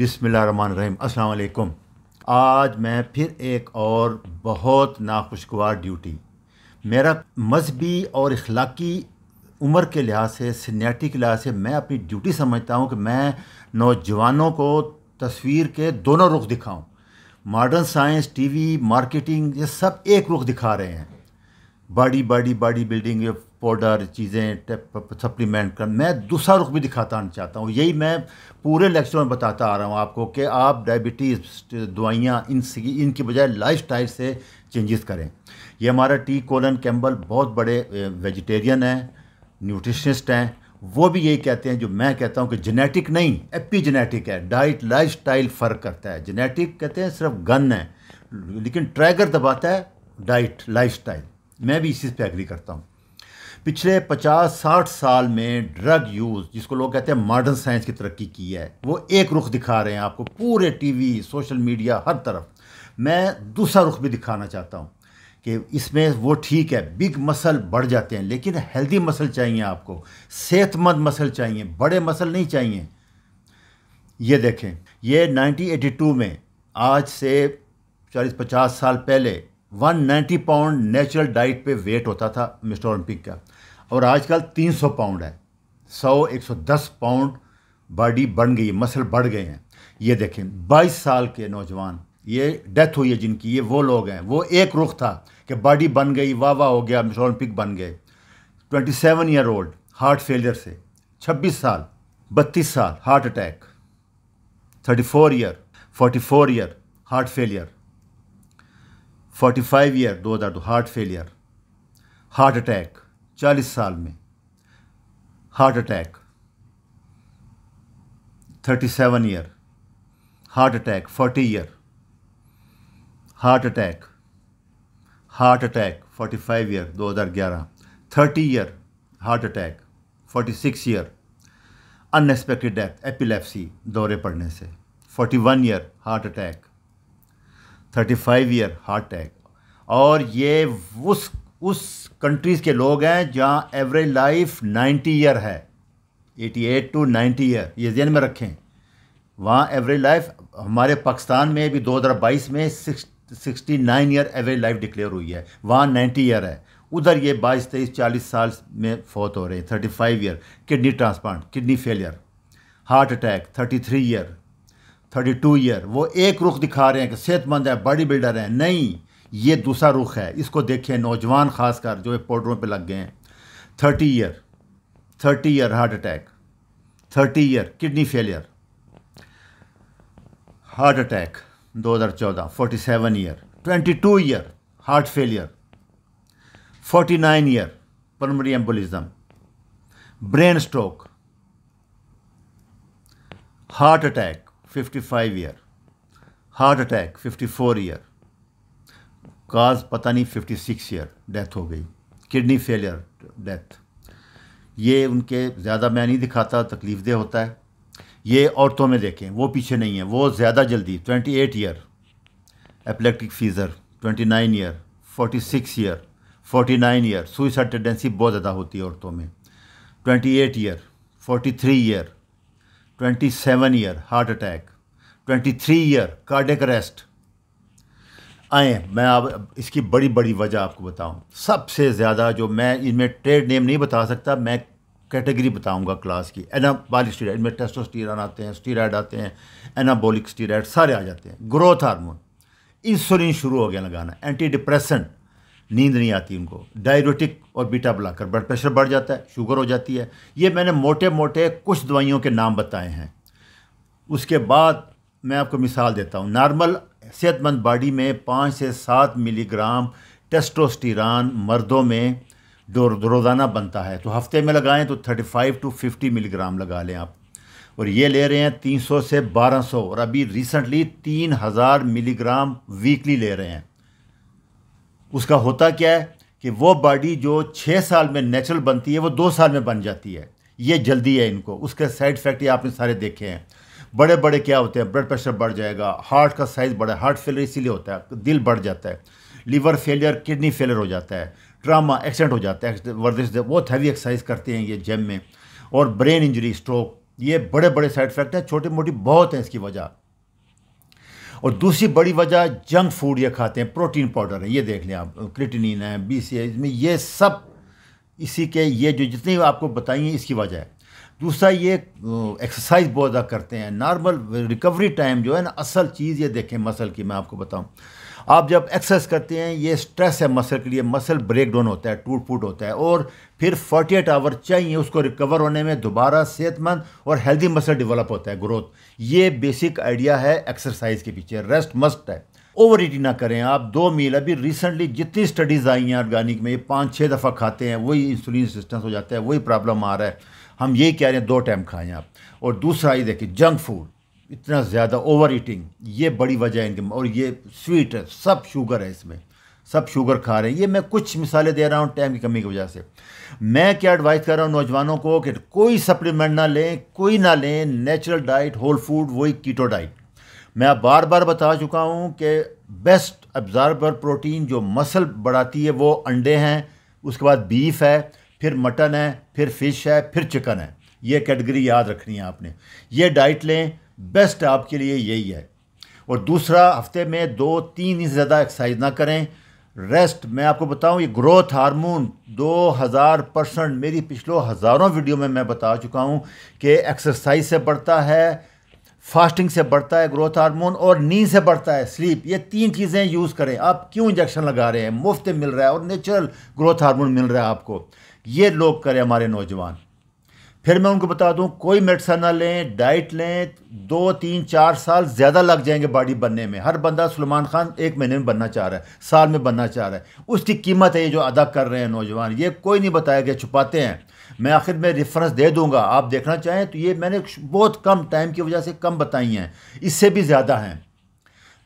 रहीम अस्सलाम आज मैं फिर एक और बहुत नाखुशगवार ड्यूटी मेरा मजहबी और अखलाकी उम्र के लिहाज से सीनियरिटी के लिहाज से मैं अपनी ड्यूटी समझता हूँ कि मैं नौजवानों को तस्वीर के दोनों रुख दिखाऊँ मॉडर्न साइंस टीवी मार्केटिंग ये सब एक रुख दिखा रहे हैं बड़ी बड़ी बड़ी बिल्डिंग पाउडर चीज़ें सप्लीमेंट कर मैं दूसरा रुख भी दिखाता चाहता हूँ यही मैं पूरे लेक्चर में बताता आ रहा हूँ आपको कि आप डायबिटीज़ दवाइयाँ इन इनकी बजाय लाइफ से चेंजेस करें ये हमारा टी कोलन कैम्बल बहुत बड़े वेजिटेरियन हैं न्यूट्रिशनिस्ट हैं वो भी यही कहते हैं जो मैं कहता हूँ कि जेनेटिक नहीं एपी जेनेटिक है डाइट लाइफ स्टाइल फ़र्क करता है जेनेटिक कहते हैं सिर्फ गन है लेकिन ट्रैगर दबाता है डाइट लाइफ स्टाइल मैं भी इसी पर एग्री करता हूँ पिछले 50-60 साल में ड्रग यूज़ जिसको लोग कहते हैं मॉडर्न साइंस की तरक्की की है वो एक रुख दिखा रहे हैं आपको पूरे टीवी सोशल मीडिया हर तरफ मैं दूसरा रुख भी दिखाना चाहता हूँ कि इसमें वो ठीक है बिग मसल बढ़ जाते हैं लेकिन हेल्दी मसल चाहिए आपको सेहतमंद मसल चाहिए बड़े मसल नहीं चाहिए ये देखें ये 1982 में आज से 40-50 साल पहले 190 पाउंड नेचुरल डाइट पे वेट होता था मिस्टर ओलंपिक का और आजकल 300 पाउंड है 100 110 पाउंड बॉडी बढ़ गई मसल बढ़ गए हैं ये देखें 22 साल के नौजवान ये डेथ हुई है जिनकी ये वो लोग हैं वो एक रुख था कि बॉडी बन गई वाह वाह हो गया मिस ओलंपिक बन गए 27 ईयर ओल्ड हार्ट फेलियर से 26 साल 32 साल heart attack 34 year forty year heart failure 45 year दो हज़ार दो हार्ट फेलियर हार्ट अटैक चालीस साल में heart attack thirty seven year heart attack forty year heart attack heart attack forty five year दो हज़ार ग्यारह thirty year heart attack forty six year unexpected death epilepsy दौरे पड़ने से forty one year heart attack thirty five year heart attack और ये उस उस कंट्रीज़ के लोग हैं जहाँ एवरेज लाइफ 90 ईयर है 88 टू 90 ईयर ये जहन में रखें वहाँ एवरेज लाइफ हमारे पाकिस्तान में भी 2022 में sixty nine year average life declare हुई है वहाँ नाइन्टी ईयर है उधर ये बाईस तेईस चालीस साल में फौत हो रहे हैं thirty five year kidney transplant kidney failure heart attack thirty three year thirty two year वो एक रुख दिखा रहे हैं कि सेहतमंद है बॉडी बिल्डर हैं नहीं ये दूसरा रुख है इसको देखिए नौजवान खासकर जो बॉर्डरों पे लग गए हैं thirty year thirty year heart attack thirty year kidney failure heart attack 2014 seven year twenty two year heart failure forty nine year pulmonary embolism brain stroke heart attack 55 year heart attack 54 year cause पता नहीं fifty six year death हो गई kidney failure death ये उनके ज़्यादा मैं नहीं दिखाता तकलीफ देह होता है ये औरतों में देखें वो पीछे नहीं है वो ज़्यादा जल्दी twenty eight year epileptic seizure twenty nine year forty six year forty nine year suicide tendency बहुत ज़्यादा होती है औरतों में twenty eight year forty three year twenty seven year heart attack twenty three year cardiac arrest आए मैं अब इसकी बड़ी बड़ी वजह आपको बताऊं सबसे ज़्यादा जो मैं इनमें ट्रेड नेम नहीं बता सकता मैं कैटेगरी बताऊंगा क्लास की एनाबॉलिक स्टीराइड इनमें टेस्टोस्टेरॉन आते हैं स्टीराइड आते हैं एनाबॉलिक स्टीराइड सारे आ जाते हैं ग्रोथ हार्मोन इंसुलिन शुरू हो गया लगाना एंटी डिप्रेशन नींद नहीं आती उनको डायबिटिक और बीटा ब्लॉकर ब्लड प्रेशर बढ़ जाता है शुगर हो जाती है ये मैंने मोटे मोटे कुछ दवाइयों के नाम बताए हैं उसके बाद मैं आपको मिसाल देता हूँ नॉर्मल सेहतमंद बॉडी में पाँच से सात मिलीग्राम टेस्टोस्टिरान मर्दों में रोज़ाना बनता है तो हफ्ते में लगाएं तो 35 टू 50 मिलीग्राम लगा लें आप और ये ले रहे हैं 300 से 1200 और अभी रिसेंटली 3000 मिलीग्राम वीकली ले रहे हैं उसका होता क्या है कि वो बॉडी जो छः साल में नेचुरल बनती है वो दो साल में बन जाती है ये जल्दी है इनको उसके साइड इफ़ेक्ट ये आपने सारे देखे हैं बड़े बड़े क्या होते हैं ब्लड प्रेशर बढ़ जाएगा हार्ट का साइज़ बढ़ा हार्ट फेलियर इसीलिए होता है दिल बढ़ जाता है लीवर फेलियर किडनी फेलियर हो जाता है ट्रामा एक्सीडेंट हो जाता है वर्जिश बहुत हैवी एक्सरसाइज करते हैं ये जिम में और ब्रेन इंजरी स्ट्रोक ये बड़े बड़े साइड इफेक्ट हैं छोटी मोटी बहुत हैं इसकी वजह और दूसरी बड़ी वजह जंक फूड ये खाते हैं प्रोटीन पाउडर है ये देख लें आप क्रिटिनिन है बी सी इसमें ये सब इसी के ये जो जितनी आपको बताइए इसकी वजह है दूसरा ये एक्सरसाइज बहुत ज़्यादा करते हैं नॉर्मल रिकवरी टाइम जो है ना असल चीज़ ये देखें मसल की मैं आपको बताऊं आप जब एक्सरसाइज करते हैं ये स्ट्रेस है मसल के लिए मसल ब्रेक डाउन होता है टूट फूट होता है और फिर 48 आवर चाहिए उसको रिकवर होने में दोबारा सेहतमंद और हेल्दी मसल डेवलप होता है ग्रोथ ये बेसिक आइडिया है एक्सरसाइज के पीछे रेस्ट मस्ट है ओवर ईटिंग ना करें आप दो मील अभी रिसेंटली जितनी स्टडीज़ आई हैं ऑर्गेनिक में पाँच छः दफ़ा खाते हैं वही इंसुलिन रेजिस्टेंस हो जाता है वही प्रॉब्लम आ रहा है हम यही कह रहे हैं दो टाइम खाएं आप और दूसरा ये देखिए जंक फूड इतना ज़्यादा ओवर ईटिंग ये बड़ी वजह है इनकी और ये स्वीट है सब शुगर है इसमें सब शुगर खा रहे हैं ये मैं कुछ मिसालें दे रहा हूँ टाइम की कमी की वजह से मैं क्या एडवाइस कर रहा हूँ नौजवानों को कि कोई सप्लीमेंट ना लें कोई ना लें नेचुरल डाइट होल फूड वही कीटो डाइट मैं बार बार बता चुका हूँ कि बेस्ट एब्ज़ार्बर प्रोटीन जो मसल बढ़ाती है वो अंडे हैं उसके बाद बीफ है फिर मटन है फिर फ़िश है फिर चिकन है ये कैटेगरी याद रखनी है आपने ये डाइट लें बेस्ट आपके लिए यही है और दूसरा हफ्ते में दो तीन ही ज़्यादा एक्सरसाइज ना करें रेस्ट मैं आपको बताऊं ये ग्रोथ हार्मोन 2000 परसेंट मेरी पिछले हज़ारों वीडियो में मैं बता चुका हूं कि एक्सरसाइज से बढ़ता है फास्टिंग से बढ़ता है ग्रोथ हार्मोन और नींद से बढ़ता है स्लीप ये तीन चीज़ें यूज़ करें आप क्यों इंजेक्शन लगा रहे हैं मुफ्त मिल रहा है और नेचुरल ग्रोथ हार्मोन मिल रहा है आपको ये लोग करें हमारे नौजवान फिर मैं उनको बता दूं कोई मेडिसन ना लें डाइट लें दो तीन चार साल ज़्यादा लग जाएंगे बॉडी बनने में हर बंदा सलमान खान एक महीने में बनना चाह रहा है साल में बनना चाह रहा है उसकी कीमत है ये जो अदा कर रहे हैं नौजवान ये कोई नहीं बताया गया छुपाते हैं मैं आखिर में रेफरेंस दे दूंगा आप देखना चाहें तो ये मैंने बहुत कम टाइम की वजह से कम बताई हैं इससे भी ज़्यादा हैं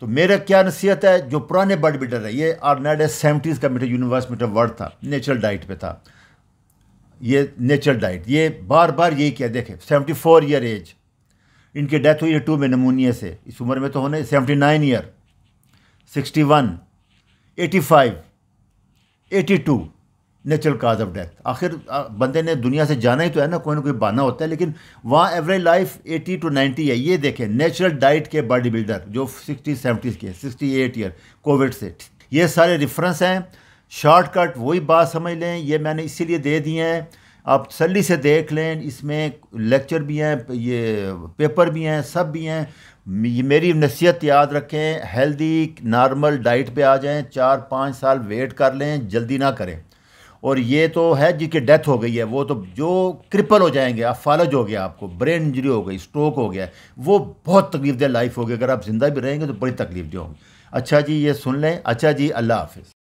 तो मेरा क्या नसीहत है जो पुराने बॉडी बिल्डर है ये आर एस सेवेंटीज़ का मीटर यूनिवर्स मीटर वर्ड था नेचुरल डाइट पर था ये नेचुरल डाइट ये बार बार यही किया देखें सेवेंटी फोर ईयर एज इनकी डेथ हुई है टू में नमूनिया से इस उम्र में तो होने seventy nine year sixty one eighty five eighty two natural cause of death आखिर बंदे ने दुनिया से जाना ही तो है ना कोई ना कोई बहाना होता है लेकिन वहाँ average life eighty two ninety है ये देखें नेचुरल डाइट के बॉडी बिल्डर जो सिक्सटी सेवेंटीज के सिक्सटी एट ईयर कोविड से ये सारे रेफरेंस हैं शॉर्टकट वही बात समझ लें ये मैंने इसीलिए दे दिए हैं आप तसली से देख लें इसमें लेक्चर भी हैं ये पेपर भी हैं सब भी हैं ये मेरी नसीहत याद रखें हेल्दी नॉर्मल डाइट पे आ जाएं चार पाँच साल वेट कर लें जल्दी ना करें और ये तो है जिनकी डेथ हो गई है वो तो जो क्रिपल हो जाएंगे आप फालज हो गया आपको ब्रेन इंजरी हो गई स्ट्रोक हो गया वो बहुत तकलीफ दह लाइफ होगी अगर आप ज़िंदा भी रहेंगे तो बड़ी तकलीफ दे होंगी अच्छा जी ये सुन लें अच्छा जी अल्लाह हाफिज़